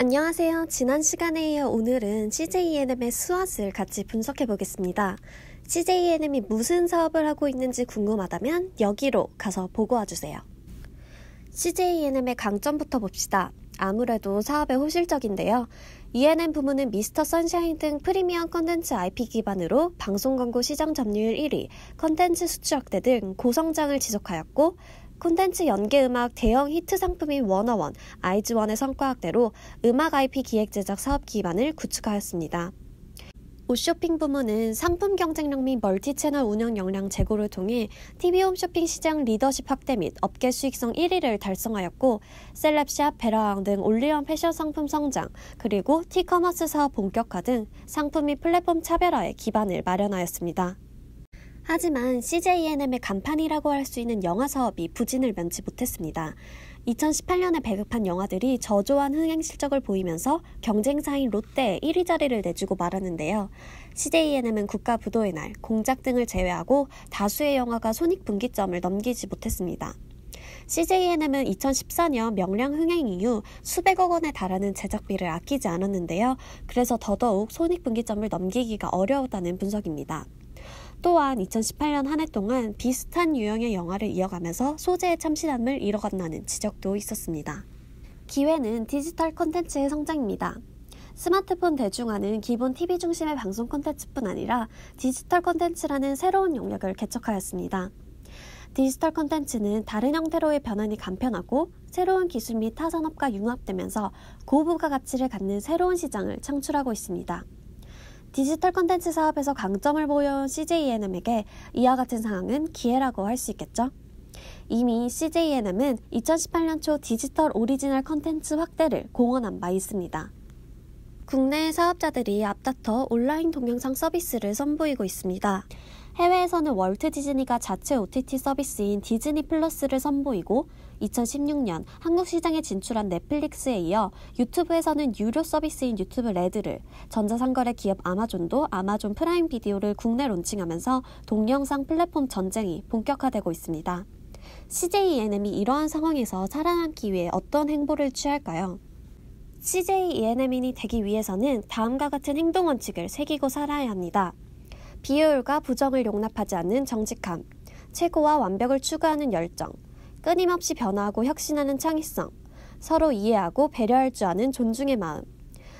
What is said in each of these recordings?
안녕하세요. 지난 시간에 이어 오늘은 CJNM의 수앗을 같이 분석해 보겠습니다. CJNM이 무슨 사업을 하고 있는지 궁금하다면 여기로 가서 보고 와주세요. CJNM의 강점부터 봅시다. 아무래도 사업의 호실적인데요. ENM 부문은 미스터 선샤인 등 프리미엄 컨텐츠 IP 기반으로 방송 광고 시장 점유율 1위, 컨텐츠 수출 확대 등 고성장을 지속하였고 콘텐츠 연계 음악 대형 히트 상품인 워너원, 아이즈원의 성과 학대로 음악 IP 기획 제작 사업 기반을 구축하였습니다. 옷쇼핑 부문은 상품 경쟁력 및 멀티채널 운영 역량 제고를 통해 TV 홈쇼핑 시장 리더십 확대 및 업계 수익성 1위를 달성하였고 셀럽샵, 베라왕 등 올리원 패션 상품 성장, 그리고 티커머스 사업 본격화 등 상품 및 플랫폼 차별화에 기반을 마련하였습니다. 하지만 CJNM의 간판이라고 할 수 있는 영화 사업이 부진을 면치 못했습니다. 2018년에 배급한 영화들이 저조한 흥행 실적을 보이면서 경쟁사인 롯데에 1위 자리를 내주고 말았는데요. CJNM은 국가 부도의 날, 공작 등을 제외하고 다수의 영화가 손익분기점을 넘기지 못했습니다. CJNM은 2014년 명량 흥행 이후 수백억 원에 달하는 제작비를 아끼지 않았는데요. 그래서 더더욱 손익분기점을 넘기기가 어려웠다는 분석입니다. 또한 2018년 한 해 동안 비슷한 유형의 영화를 이어가면서 소재의 참신함을 잃어간다는 지적도 있었습니다. 기회는 디지털 콘텐츠의 성장입니다. 스마트폰 대중화는 기본 TV 중심의 방송 콘텐츠뿐 아니라 디지털 콘텐츠라는 새로운 영역을 개척하였습니다. 디지털 콘텐츠는 다른 형태로의 변환이 간편하고 새로운 기술 및 타산업과 융합되면서 고부가 가치를 갖는 새로운 시장을 창출하고 있습니다. 디지털 컨텐츠 사업에서 강점을 보여온 CJNM에게 e 이와 같은 상황은 기회라고 할 수 있겠죠. 이미 CJNM은 e 2018년 초 디지털 오리지널 컨텐츠 확대를 공언한 바 있습니다. 국내 사업자들이 앞다퉈 온라인 동영상 서비스를 선보이고 있습니다. 해외에서는 월트 디즈니가 자체 OTT 서비스인 디즈니 플러스를 선보이고 2016년 한국 시장에 진출한 넷플릭스에 이어 유튜브에서는 유료 서비스인 유튜브 레드를 전자상거래 기업 아마존도 아마존 프라임 비디오를 국내 론칭하면서 동영상 플랫폼 전쟁이 본격화되고 있습니다. CJNM이 이러한 상황에서 살아남기 위해 어떤 행보를 취할까요? CJ ENM인이 되기 위해서는 다음과 같은 행동 원칙을 새기고 살아야 합니다. 비효율과 부정을 용납하지 않는 정직함, 최고와 완벽을 추구하는 열정, 끊임없이 변화하고 혁신하는 창의성, 서로 이해하고 배려할 줄 아는 존중의 마음.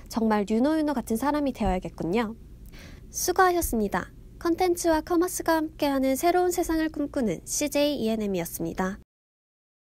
정말 유노유노 같은 사람이 되어야겠군요. 수고하셨습니다. 컨텐츠와 커머스가 함께하는 새로운 세상을 꿈꾸는 CJ ENM이었습니다.